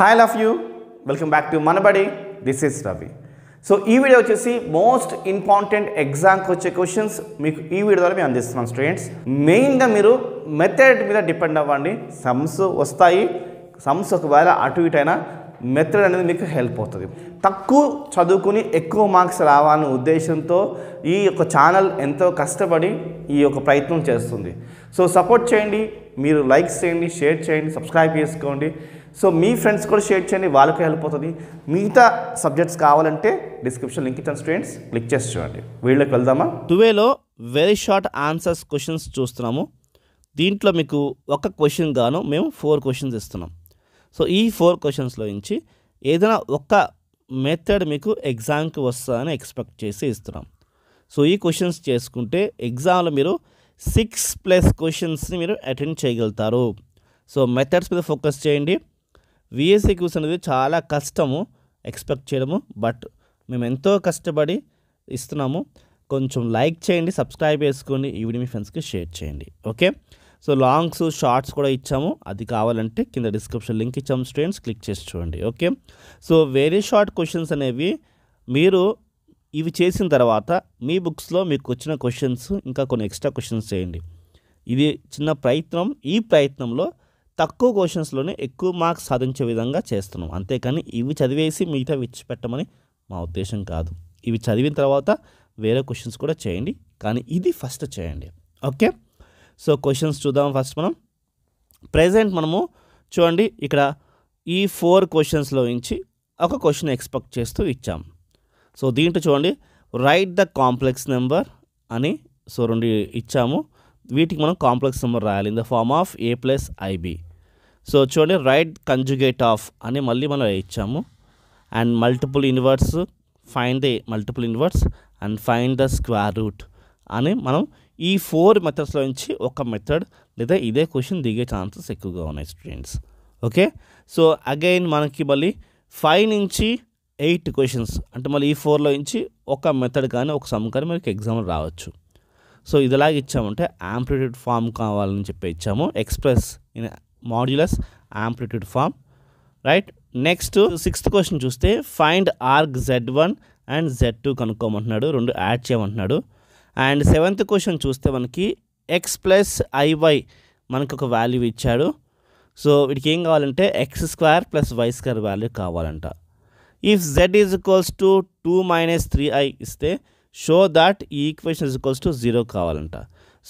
hi love you welcome back to Manabadi this is Ravi so ఈ video వచ్చేసి most important ఎగ్జామ్కి వచ్చే క్వశ్చన్స్ మీకు ఈ వీడియో ద్వారా మేము అందిస్తున్నాం స్టూడెంట్స్ మెయిన్గా మీరు మెథడ్ మీద డిపెండ్ అవ్వండి సమ్స్ వస్తాయి సమ్స్ ఒకవేళ అటు ఇటు అయినా మెథడ్ అనేది మీకు హెల్ప్ అవుతుంది తక్కువ చదువుకుని ఎక్కువ మార్క్స్ రావాలనే ఉద్దేశంతో ఈ యొక్క ఛానల్ ఎంతో కష్టపడి ఈ యొక్క ప్రయత్నం చేస్తుంది సో సపోర్ట్ చేయండి మీరు లైక్స్ చేయండి షేర్ చేయండి సబ్స్క్రైబ్ చేసుకోండి సో మీ ఫ్రెండ్స్ కూడా షేర్ చేయండి వాళ్ళకే హెల్ప్ అవుతుంది మిగతా సబ్జెక్ట్స్ కావాలంటే డిస్క్రిప్షన్ లింక్ ఇచ్చిన స్టూడెంట్స్ క్లిక్ చేసి చూడండి వీళ్ళకి వెళ్దామా టువేలో వెరీ షార్ట్ ఆన్సర్స్ క్వశ్చన్స్ చూస్తున్నాము దీంట్లో మీకు ఒక క్వశ్చన్ గాను మేము ఫోర్ క్వశ్చన్స్ ఇస్తున్నాం సో ఈ ఫోర్ క్వశ్చన్స్లో నుంచి ఏదైనా ఒక మెథడ్ మీకు ఎగ్జామ్కి వస్తుందని ఎక్స్పెక్ట్ చేసి ఇస్తున్నాం సో ఈ క్వశ్చన్స్ చేసుకుంటే ఎగ్జామ్లో మీరు సిక్స్ ప్లస్ క్వశ్చన్స్ని మీరు అటెండ్ చేయగలుగుతారు సో మెథడ్స్ మీద ఫోకస్ చేయండి విఎస్సీ క్యూస్ అనేది చాలా కష్టము ఎక్స్పెక్ట్ చేయడము బట్ మేము ఎంతో కష్టపడి ఇస్తున్నాము కొంచెం లైక్ చేయండి సబ్స్క్రైబ్ చేసుకోండి ఈ వీడియో మీ ఫ్రెండ్స్కి షేర్ చేయండి ఓకే సో లాంగ్స్ షార్ట్స్ కూడా ఇచ్చాము అది కావాలంటే కింద డిస్క్రిప్షన్ లింక్ ఇచ్చాము స్టూడెంట్స్ క్లిక్ చేసి చూడండి okay so very short questions అనేవి మీరు ఇవి చేసిన తర్వాత మీ బుక్స్లో మీకు వచ్చిన క్వశ్చన్స్ ఇంకా కొన్ని ఎక్స్ట్రా క్వశ్చన్స్ చేయండి ఇది చిన్న ప్రయత్నం ఈ ప్రయత్నంలో తక్కువ క్వశ్చన్స్లోనే ఎక్కువ మార్క్స్ సాధించే విధంగా చేస్తున్నాం అంతేకాని ఇవి చదివేసి మిగతా విచ్చిపెట్టమని మా ఉద్దేశం కాదు ఇవి చదివిన తర్వాత వేరే క్వశ్చన్స్ కూడా చేయండి కానీ ఇది ఫస్ట్ చేయండి ఓకే సో క్వశ్చన్స్ చూద్దాం ఫస్ట్ మనం ప్రజెంట్ మనము చూడండి ఇక్కడ ఈ ఫోర్ క్వశ్చన్స్లో నుంచి ఒక క్వశ్చన్ ఎక్స్పెక్ట్ చేస్తూ ఇచ్చాం సో దీంట్లో చూడండి రైట్ ద కాంప్లెక్స్ నెంబర్ అని సో రెండు ఇచ్చాము వీటికి మనం కాంప్లెక్స్ నెంబర్ రాయాలి in the form of A plus IB so చూడండి రైట్ కంజుగేట్ ఆఫ్ అని మళ్ళీ మనం ఇచ్చాము and multiple inverse find the multiple inverse and find the square root అని మనం ఈ ఫోర్ మెథడ్స్లో నుంచి ఒక మెథడ్ లేదా ఇదే క్వశ్చన్ దిగే ఛాన్సెస్ ఎక్కువగా ఉన్నాయి స్టూడెంట్స్ ఓకే సో అగైన్ మనకి మళ్ళీ ఫైవ్ నుంచి ఎయిట్ క్వశ్చన్స్ అంటే మళ్ళీ ఈ ఫోర్లో నుంచి ఒక మెథడ్ కానీ ఒక సమ్ కానీ మనకి ఎగ్జామ్ రావచ్చు సో ఇదిలాగా ఇచ్చామంటే ఆంప్లిట్యూడ్ ఫామ్ కావాలని చెప్పి ఇచ్చాము express in modulus amplitude form right next sixth question చూస్తే find arg Z one and Z two కనుక్కోమంటున్నాడు రెండు యాడ్ చేయమంటున్నాడు అండ్ సెవెంత్ క్వశ్చన్ చూస్తే మనకి ఎక్స్ ప్లస్ ఐవై మనకు ఒక వాల్యూ ఇచ్చాడు సో వీడికి ఏం కావాలంటే X square plus Y square value కావాలంట if Z is equals to two minus three I ఇస్తే షో దాట్ ఈ equation is equals to zero కావాలంట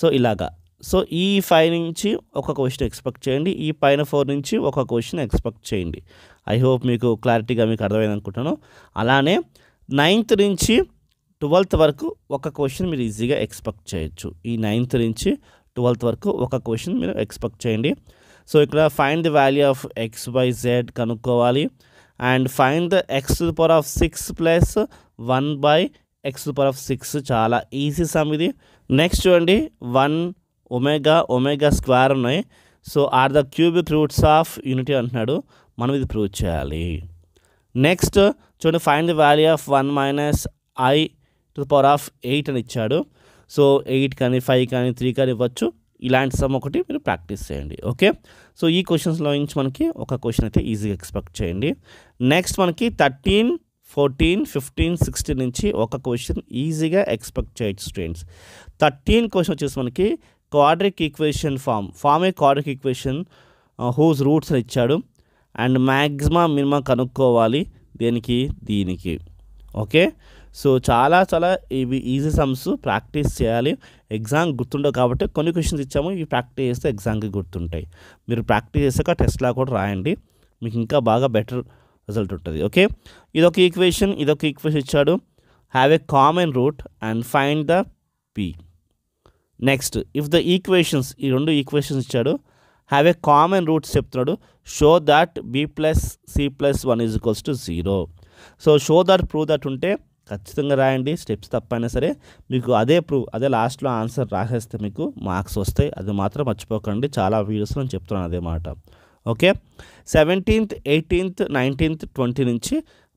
సో ఇలాగా సో ఈ ఫైవ్ నుంచి ఒక క్వశ్చన్ ఎక్స్పెక్ట్ చేయండి ఈ పైన ఫోర్ నుంచి ఒక క్వశ్చన్ ఎక్స్పెక్ట్ చేయండి ఐ హోప్ మీకు క్లారిటీగా మీకు అర్థమైంది అనుకుంటాను అలానే నైన్త్ నుంచి ట్వెల్త్ వరకు ఒక క్వశ్చన్ మీరు ఈజీగా ఎక్స్పెక్ట్ చేయొచ్చు ఈ నైన్త్ నుంచి ట్వెల్త్ వరకు ఒక క్వశ్చన్ మీరు ఎక్స్పెక్ట్ చేయండి సో ఇక్కడ find the value of X by Z కనుక్కోవాలి and find the X to power of six plus one by X to power of six చాలా ఈజీ సమ్ ఇది నెక్స్ట్ చూడండి వన్ ఒమేగా ఒమేగా స్క్వేర్ ఉన్నాయి so are the cubic roots of unity అంటున్నాడు మనం ఇది prove చేయాలి next చూడండి find the value of one minus I to power of eight అని ఇచ్చాడు సో ఎయిట్ కానీ ఫైవ్ కానీ త్రీ కానీ ఇవ్వచ్చు ఇలాంటి సమ్ ఒకటి మీరు ప్రాక్టీస్ చేయండి ఓకే సో ఈ క్వశ్చన్స్లో నుంచి మనకి ఒక క్వశ్చన్ అయితే ఈజీగా ఎక్స్పెక్ట్ చేయండి నెక్స్ట్ మనకి థర్టీన్ ఫోర్టీన్ ఫిఫ్టీన్ సిక్స్టీన్ నుంచి ఒక క్వశ్చన్ ఈజీగా ఎక్స్పెక్ట్ చేయొచ్చు స్టూడెంట్స్ థర్టీన్ క్వశ్చన్ వచ్చేసి మనకి quadratic equation form form A quadratic equation whose roots ఇచ్చాడు అండ్ మ్యాక్సిమా మినిమా కనుక్కోవాలి దేనికి దీనికి ఓకే సో చాలా చాలా ఇవి ఈజీ సమ్స్ ప్రాక్టీస్ చేయాలి ఎగ్జామ్ గుర్తుండవు కాబట్టి కొన్ని క్వశ్చన్స్ ఇచ్చాము ఇవి ప్రాక్టీస్ చేస్తే ఎగ్జామ్కి గుర్తుంటాయి మీరు ప్రాక్టీస్ చేసాక టెస్ట్లా కూడా రాయండి మీకు ఇంకా బాగా బెటర్ రిజల్ట్ ఉంటుంది ఓకే ఇదొక ఈక్వేషన్ ఇదొక ఈక్వేషన్ ఇచ్చాడు have a common root and find the P next if the equations ఈ రెండు ఈక్వేషన్స్ ఇచ్చాడు హ్యావ్ ఏ కామన్ రూట్స్ చెప్తున్నాడు show that B plus C plus one is equals to zero so show that prove that ఉంటే ఖచ్చితంగా రాయండి steps తప్పైనా సరే మీకు అదే ప్రూవ్ అదే లాస్ట్లో ఆన్సర్ రాసేస్తే మీకు మార్క్స్ వస్తాయి అది మాత్రం మర్చిపోకండి చాలా వీడియోస్ నేను చెప్తున్నాను అదే మాట okay seventeenth eighteenth nineteenth twenty నుంచి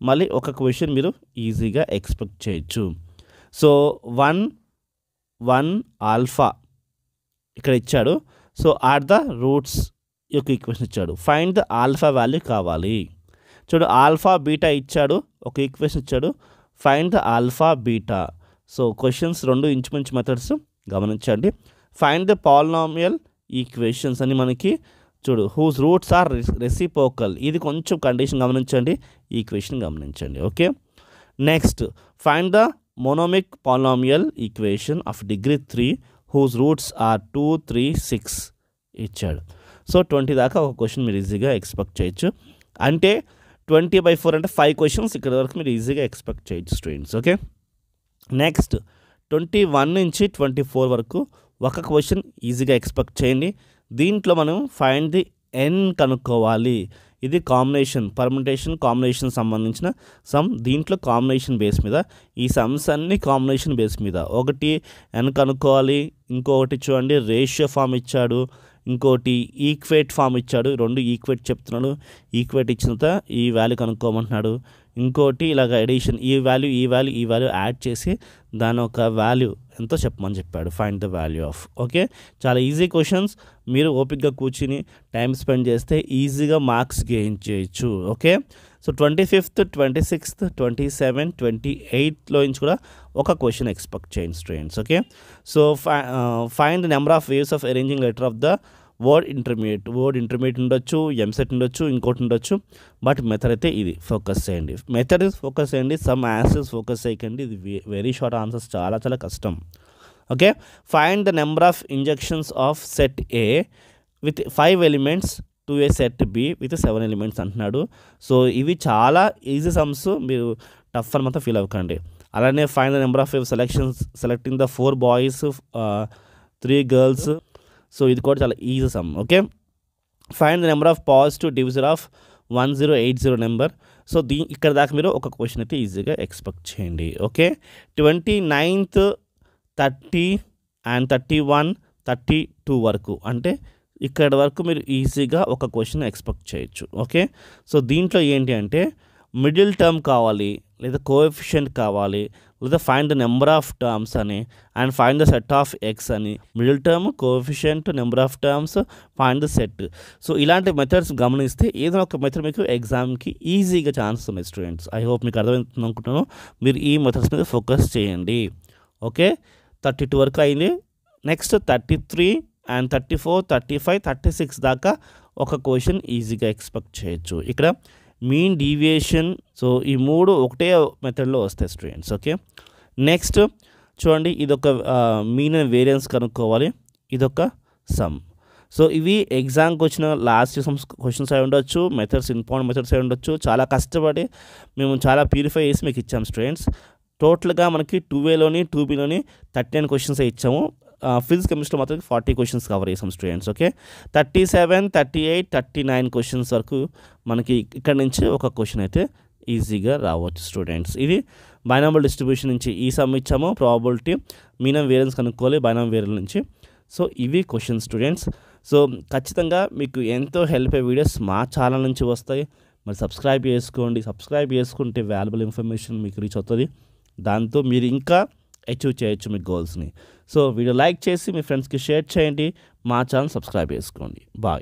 మళ్ళీ ఒక క్వశ్చన్ మీరు ఈజీగా ఎక్స్పెక్ట్ చేయొచ్చు సో వన్ వన్ ఆల్ఫా ఇక్కడ ఇచ్చాడు సో ఆట్ ద రూట్స్ యొక్క ఈక్వేషన్ ఇచ్చాడు ఫైండ్ ద ఆల్ఫా వాల్యూ కావాలి చూడు ఆల్ఫా బీటా ఇచ్చాడు ఒక ఈక్వేషన్ ఇచ్చాడు find the alpha beta so questions రెండు ఇంచుమించు మెథడ్స్ గమనించండి ఫైండ్ ద పాలినామియల్ ఈక్వేషన్స్ అని మనకి చూడు హూస్ రూట్స్ ఆర్ రెసిపోకల్ ఇది కొంచెం కండిషన్ గమనించండి ఈక్వేషన్ గమనించండి okay next find the monomic polynomial equation of degree three whose roots are two three six ఇచ్చాడు సో ట్వంటీ దాకా ఒక క్వశ్చన్ మీరు ఈజీగా ఎక్స్పెక్ట్ చేయొచ్చు అంటే ట్వంటీ బై ఫోర్ అంటే ఫైవ్ క్వశ్చన్స్ ఇక్కడ వరకు మీరు ఈజీగా ఎక్స్పెక్ట్ చేయొచ్చు students okay next twenty one నుంచి ట్వంటీ ఫోర్ వరకు ఒక క్వశ్చన్ ఈజీగా ఎక్స్పెక్ట్ చేయండి దీంట్లో మనం ఫైండ్ ది ఎన్ కనుక్కోవాలి ఇది కాంబినేషన్ పర్మిటేషన్ కాంబినేషన్ సంబంధించిన సమ్ దీంట్లో కాంబినేషన్ బేస్ మీద ఈ సమ్స్ అన్ని కాంబినేషన్ బేస్ మీద ఒకటి ఎన్ కనుక్కోవాలి ఇంకొకటి చూడండి రేషియో ఫామ్ ఇచ్చాడు ఇంకోటి ఈక్వేట్ ఫామ్ ఇచ్చాడు రెండు ఈక్వేట్ చెప్తున్నాడు ఈక్వేట్ ఇచ్చిన ఈ వాల్యూ కనుక్కోమంటున్నాడు ఇంకోటి ఇలాగ ఎడిషన్ ఈ వాల్యూ ఈ వాల్యూ ఈ వాల్యూ యాడ్ చేసి దాని ఒక వాల్యూ ఎంతో చెప్పమని చెప్పాడు find the value of okay చాలా ఈజీ క్వశ్చన్స్ మీరు ఓపిక్గా కూర్చుని టైం స్పెండ్ చేస్తే ఈజీగా మార్క్స్ గెయిన్ చేయొచ్చు okay so twenty fifth twenty sixth twenty seven twenty ఎయిత్లో నుంచి కూడా ఒక క్వశ్చన్ ఎక్స్పెక్ట్ చేయండి స్టూడెంట్స్ ఓకే సో ఫై the number of ways of arranging letter of the word intermediate word intermediate ఉండొచ్చు ఎంసెట్ ఉండొచ్చు ఇంకోటి ఉండొచ్చు బట్ మెథడ్ అయితే ఇది ఫోకస్ చేయండి మెథడ్ ఫోకస్ చేయండి సమ్ ఆన్సర్స్ ఫోకస్ చేయకండి ఇది వెరీ షార్ట్ ఆన్సర్స్ చాలా చాలా కష్టం okay find the number of injections of set A with five elements to A set B with seven elements అంటున్నాడు సో ఇవి చాలా ఈజీ సమ్స్ మీరు టఫ్ అని మాత్రం ఫీల్ అవ్వకండి అలానే find the number of selections selecting the four boys three girls so ఇది కూడా చాలా easy sum okay find the number of positive division of one zero eight zero number so దీ ఇక్కడ దాకా మీరు ఒక క్వశ్చన్ అయితే ఈజీగా ఎక్స్పెక్ట్ చేయండి okay twenty ninth thirty and thirty one thirty two వరకు అంటే ఇక్కడ వరకు మీరు ఈజీగా ఒక క్వశ్చన్ ఎక్స్పెక్ట్ చేయొచ్చు ఓకే సో దీంట్లో ఏంటి అంటే మిడిల్ టర్మ్ కావాలి లేదా కోఎఫిషియంట్ కావాలి లేదా find the number of terms అని and find the set of x అని middle term coefficient number of terms find the set so ఇలాంటి మెథడ్స్ గమనిస్తే ఏదో ఒక మెథడ్ మీకు ఎగ్జామ్కి ఈజీగా ఛాన్స్ ఉన్నాయి స్టూడెంట్స్ ఐ హోప్ మీకు అర్థమవుతుంది అనుకుంటున్నాను మీరు ఈ మెథడ్స్ మీద ఫోకస్ చేయండి ఓకే థర్టీ టూ వరకు అయింది next thirty three and thirty four thirty five thirty six దాకా ఒక క్వశ్చన్ ఈజీగా ఎక్స్పెక్ట్ చేయొచ్చు ఇక్కడ మీన్ డీవియేషన్ సో ఈ మూడు ఒకటే మెథడ్లో వస్తాయి స్టూడెంట్స్ ఓకే నెక్స్ట్ చూడండి ఇదొక మీన్ అండ్ వేరియన్స్ కనుక్కోవాలి ఇదొక సమ్ సో ఇవి ఎగ్జామ్కి వచ్చిన లాస్ట్ సమ్స్ క్వశ్చన్స్ అయి ఉండొచ్చు మెథడ్స్ ఇంపార్టెంట్ మెథడ్స్ అయి ఉండొచ్చు చాలా కష్టపడి మేము చాలా ప్యూరిఫై చేసి మీకు ఇచ్చాము స్టూడెంట్స్ టోటల్గా మనకి టూ ఏలోని టూ బీలోని థర్టీ నైన్ క్వశ్చన్స్ ఇచ్చాము ఫిజిక్స్ కెమిస్ట్రీలో మాత్రం ఫార్టీ క్వశ్చన్స్ కవర్ చేసాం students okay thirty seven thirty eight thirty nine questions వరకు మనకి ఇక్కడ నుంచి ఒక క్వశ్చన్ అయితే ఈజీగా రావచ్చు స్టూడెంట్స్ ఇది బైనాబుల్ డిస్ట్రిబ్యూషన్ నుంచి ఈ సమ్ ఇచ్చాము ప్రాబిలిటీ మీనం వేరియన్స్ కనుక్కోవాలి బైనామ్ వేరియల్ నుంచి సో ఇవి క్వశ్చన్ స్టూడెంట్స్ సో ఖచ్చితంగా మీకు ఎంతో హెల్ప్ అయ్యే వీడియోస్ మా ఛానల్ నుంచి వస్తాయి మరి సబ్స్క్రైబ్ చేసుకోండి సబ్స్క్రైబ్ చేసుకుంటే వాల్యుబుల్ ఇన్ఫర్మేషన్ మీకు రీచ్ అవుతుంది దాంతో మీరు ఇంకా అచీవ్ చేయొచ్చు మీ గోల్స్ని సో వీడియో లైక్ చేసి మీ ఫ్రెండ్స్కి షేర్ చేయండి మా ఛానల్ సబ్స్క్రైబ్ చేసుకోండి బాయ్